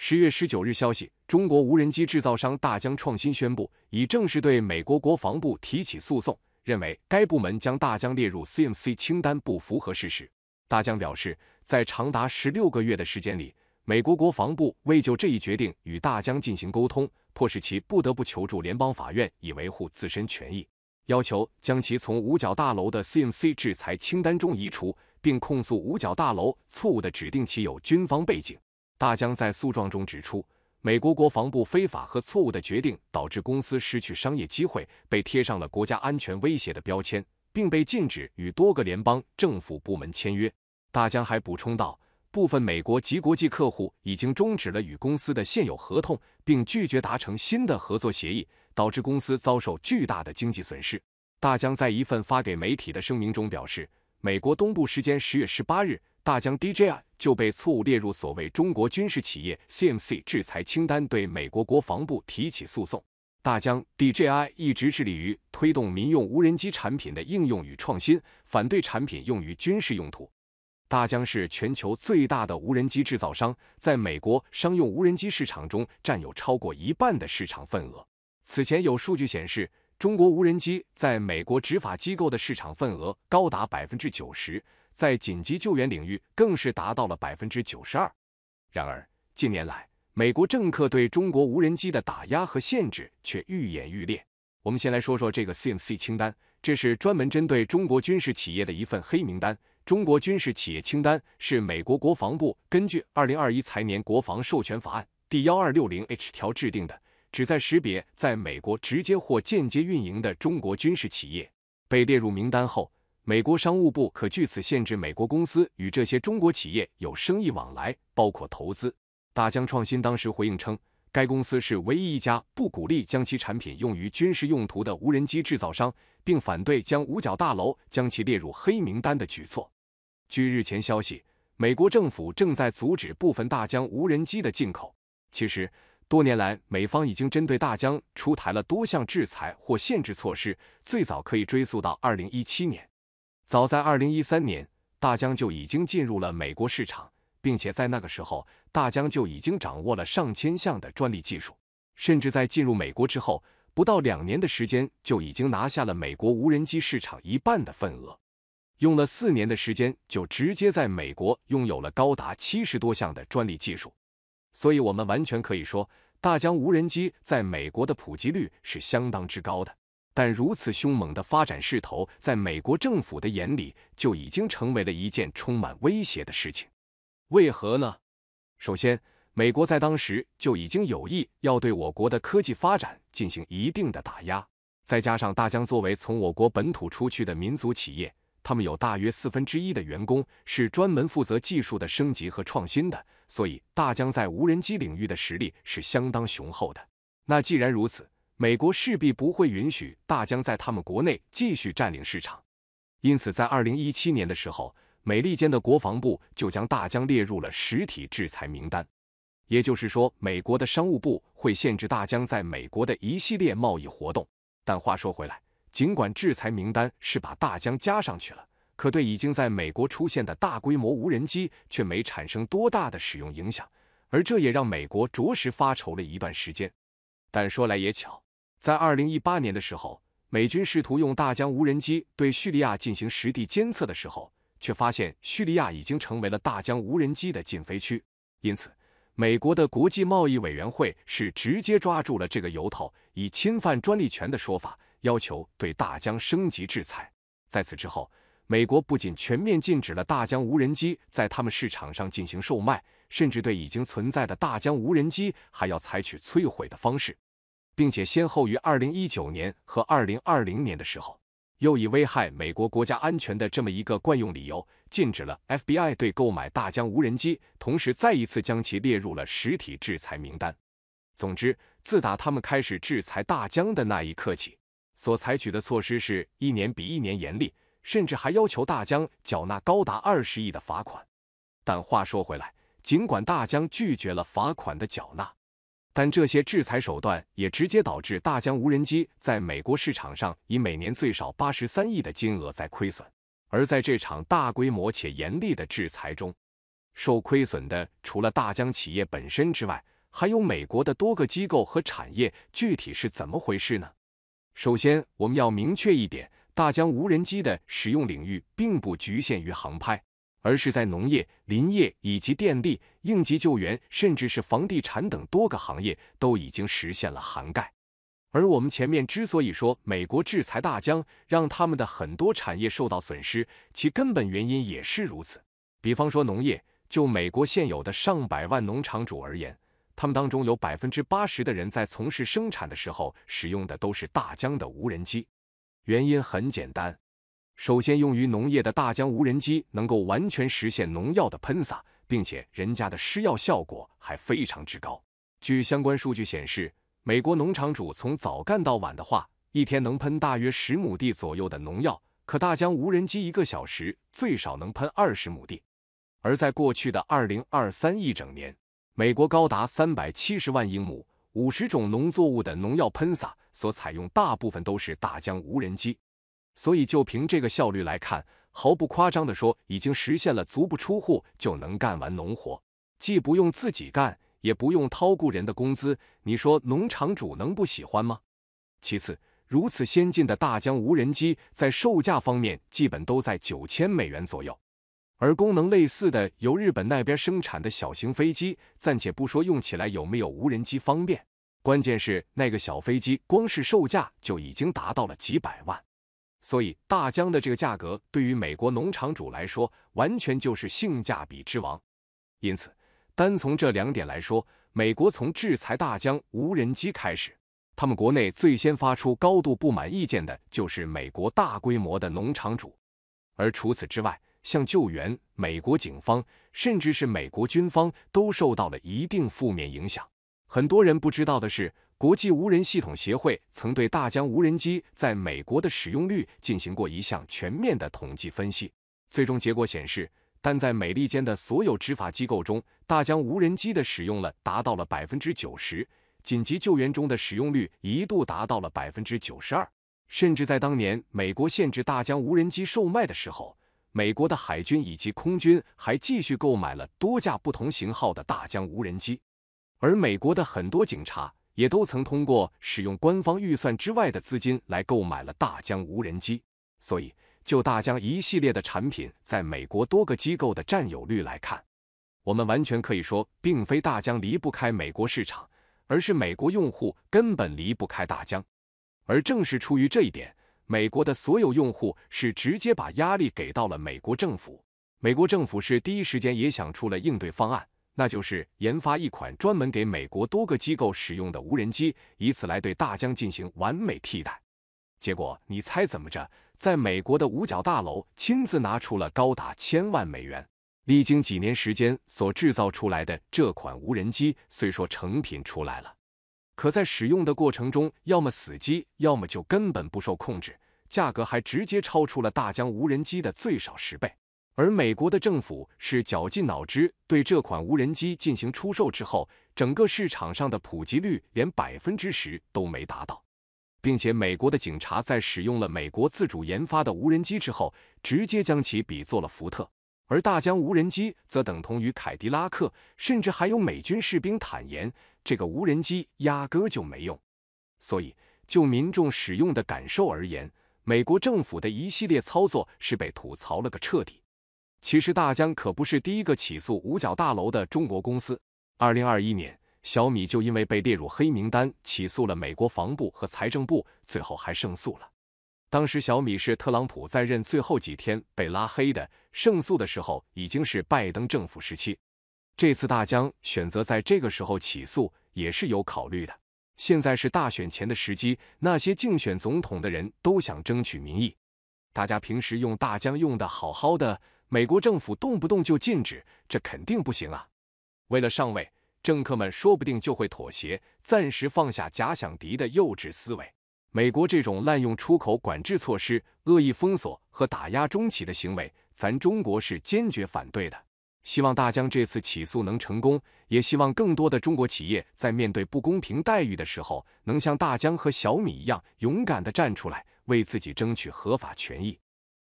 十月十九日，消息，中国无人机制造商大疆创新宣布，已正式对美国国防部提起诉讼，认为该部门将大疆列入 c m c 清单不符合事实。大疆表示，在长达十六个月的时间里，美国国防部未就这一决定与大疆进行沟通，迫使其不得不求助联邦法院以维护自身权益，要求将其从五角大楼的 c m c 制裁清单中移除，并控诉五角大楼错误的指定其有军方背景。大疆在诉状中指出，美国国防部非法和错误的决定导致公司失去商业机会，被贴上了国家安全威胁的标签，并被禁止与多个联邦政府部门签约。大疆还补充道，部分美国及国际客户已经终止了与公司的现有合同，并拒绝达成新的合作协议，导致公司遭受巨大的经济损失。大疆在一份发给媒体的声明中表示，美国东部时间十月十八日。大疆 DJI 就被错误列入所谓中国军事企业 CMC 制裁清单，对美国国防部提起诉讼。大疆 DJI 一直致力于推动民用无人机产品的应用与创新，反对产品用于军事用途。大疆是全球最大的无人机制造商，在美国商用无人机市场中占有超过一半的市场份额。此前有数据显示，中国无人机在美国执法机构的市场份额高达百分之九十。在紧急救援领域更是达到了百分之九十二。然而，近年来美国政客对中国无人机的打压和限制却愈演愈烈。我们先来说说这个 c m c 清单，这是专门针对中国军事企业的一份黑名单。中国军事企业清单是美国国防部根据2021财年国防授权法案第 1260H 条制定的，旨在识别在美国直接或间接运营的中国军事企业。被列入名单后。美国商务部可据此限制美国公司与这些中国企业有生意往来，包括投资。大疆创新当时回应称，该公司是唯一一家不鼓励将其产品用于军事用途的无人机制造商，并反对将五角大楼将其列入黑名单的举措。据日前消息，美国政府正在阻止部分大疆无人机的进口。其实，多年来美方已经针对大疆出台了多项制裁或限制措施，最早可以追溯到2017年。早在二零一三年，大疆就已经进入了美国市场，并且在那个时候，大疆就已经掌握了上千项的专利技术。甚至在进入美国之后，不到两年的时间就已经拿下了美国无人机市场一半的份额，用了四年的时间就直接在美国拥有了高达七十多项的专利技术。所以，我们完全可以说，大疆无人机在美国的普及率是相当之高的。但如此凶猛的发展势头，在美国政府的眼里，就已经成为了一件充满威胁的事情。为何呢？首先，美国在当时就已经有意要对我国的科技发展进行一定的打压。再加上大疆作为从我国本土出去的民族企业，他们有大约四分之一的员工是专门负责技术的升级和创新的，所以大疆在无人机领域的实力是相当雄厚的。那既然如此，美国势必不会允许大疆在他们国内继续占领市场，因此在二零一七年的时候，美利坚的国防部就将大疆列入了实体制裁名单。也就是说，美国的商务部会限制大疆在美国的一系列贸易活动。但话说回来，尽管制裁名单是把大疆加上去了，可对已经在美国出现的大规模无人机却没产生多大的使用影响，而这也让美国着实发愁了一段时间。但说来也巧。在二零一八年的时候，美军试图用大疆无人机对叙利亚进行实地监测的时候，却发现叙利亚已经成为了大疆无人机的禁飞区。因此，美国的国际贸易委员会是直接抓住了这个由头，以侵犯专利权的说法，要求对大疆升级制裁。在此之后，美国不仅全面禁止了大疆无人机在他们市场上进行售卖，甚至对已经存在的大疆无人机还要采取摧毁的方式。并且先后于二零一九年和二零二零年的时候，又以危害美国国家安全的这么一个惯用理由，禁止了 FBI 对购买大疆无人机，同时再一次将其列入了实体制裁名单。总之，自打他们开始制裁大疆的那一刻起，所采取的措施是一年比一年严厉，甚至还要求大疆缴纳高达二十亿的罚款。但话说回来，尽管大疆拒绝了罚款的缴纳。但这些制裁手段也直接导致大疆无人机在美国市场上以每年最少八十三亿的金额在亏损。而在这场大规模且严厉的制裁中，受亏损的除了大疆企业本身之外，还有美国的多个机构和产业。具体是怎么回事呢？首先，我们要明确一点，大疆无人机的使用领域并不局限于航拍。而是在农业、林业以及电力、应急救援，甚至是房地产等多个行业都已经实现了涵盖。而我们前面之所以说美国制裁大疆，让他们的很多产业受到损失，其根本原因也是如此。比方说农业，就美国现有的上百万农场主而言，他们当中有百分之八十的人在从事生产的时候使用的都是大疆的无人机。原因很简单。首先，用于农业的大疆无人机能够完全实现农药的喷洒，并且人家的施药效果还非常之高。据相关数据显示，美国农场主从早干到晚的话，一天能喷大约十亩地左右的农药，可大疆无人机一个小时最少能喷二十亩地。而在过去的二零二三一整年，美国高达三百七十万英亩五十种农作物的农药喷洒，所采用大部分都是大疆无人机。所以，就凭这个效率来看，毫不夸张的说，已经实现了足不出户就能干完农活，既不用自己干，也不用掏雇人的工资。你说农场主能不喜欢吗？其次，如此先进的大疆无人机在售价方面基本都在九千美元左右，而功能类似的由日本那边生产的小型飞机，暂且不说用起来有没有无人机方便，关键是那个小飞机光是售价就已经达到了几百万。所以，大疆的这个价格对于美国农场主来说，完全就是性价比之王。因此，单从这两点来说，美国从制裁大疆无人机开始，他们国内最先发出高度不满意见的就是美国大规模的农场主。而除此之外，像救援、美国警方，甚至是美国军方，都受到了一定负面影响。很多人不知道的是，国际无人系统协会曾对大疆无人机在美国的使用率进行过一项全面的统计分析。最终结果显示，但在美利坚的所有执法机构中，大疆无人机的使用了达到了百分之九十；紧急救援中的使用率一度达到了百分之九十二。甚至在当年美国限制大疆无人机售卖的时候，美国的海军以及空军还继续购买了多架不同型号的大疆无人机。而美国的很多警察也都曾通过使用官方预算之外的资金来购买了大疆无人机，所以就大疆一系列的产品在美国多个机构的占有率来看，我们完全可以说，并非大疆离不开美国市场，而是美国用户根本离不开大疆。而正是出于这一点，美国的所有用户是直接把压力给到了美国政府，美国政府是第一时间也想出了应对方案。那就是研发一款专门给美国多个机构使用的无人机，以此来对大疆进行完美替代。结果你猜怎么着？在美国的五角大楼亲自拿出了高达千万美元，历经几年时间所制造出来的这款无人机，虽说成品出来了，可在使用的过程中，要么死机，要么就根本不受控制，价格还直接超出了大疆无人机的最少十倍。而美国的政府是绞尽脑汁对这款无人机进行出售之后，整个市场上的普及率连百分之十都没达到，并且美国的警察在使用了美国自主研发的无人机之后，直接将其比作了福特，而大疆无人机则等同于凯迪拉克，甚至还有美军士兵坦言这个无人机压根就没用。所以，就民众使用的感受而言，美国政府的一系列操作是被吐槽了个彻底。其实大疆可不是第一个起诉五角大楼的中国公司。二零二一年，小米就因为被列入黑名单起诉了美国防部和财政部，最后还胜诉了。当时小米是特朗普在任最后几天被拉黑的，胜诉的时候已经是拜登政府时期。这次大疆选择在这个时候起诉，也是有考虑的。现在是大选前的时机，那些竞选总统的人都想争取民意。大家平时用大疆用的好好的。美国政府动不动就禁止，这肯定不行啊！为了上位，政客们说不定就会妥协，暂时放下假想敌的幼稚思维。美国这种滥用出口管制措施、恶意封锁和打压中企的行为，咱中国是坚决反对的。希望大疆这次起诉能成功，也希望更多的中国企业在面对不公平待遇的时候，能像大疆和小米一样勇敢地站出来，为自己争取合法权益。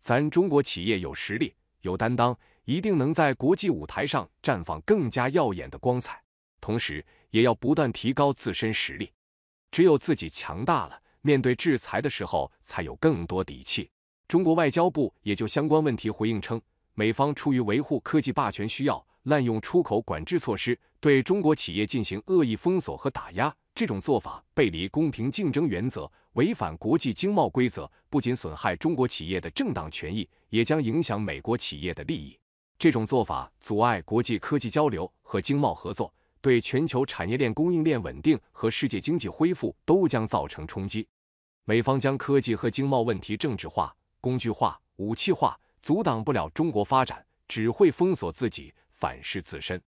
咱中国企业有实力。有担当，一定能在国际舞台上绽放更加耀眼的光彩。同时，也要不断提高自身实力，只有自己强大了，面对制裁的时候才有更多底气。中国外交部也就相关问题回应称，美方出于维护科技霸权需要，滥用出口管制措施，对中国企业进行恶意封锁和打压。这种做法背离公平竞争原则，违反国际经贸规则，不仅损害中国企业的正当权益，也将影响美国企业的利益。这种做法阻碍国际科技交流和经贸合作，对全球产业链、供应链稳定和世界经济恢复都将造成冲击。美方将科技和经贸问题政治化、工具化、武器化，阻挡不了中国发展，只会封锁自己，反噬自身。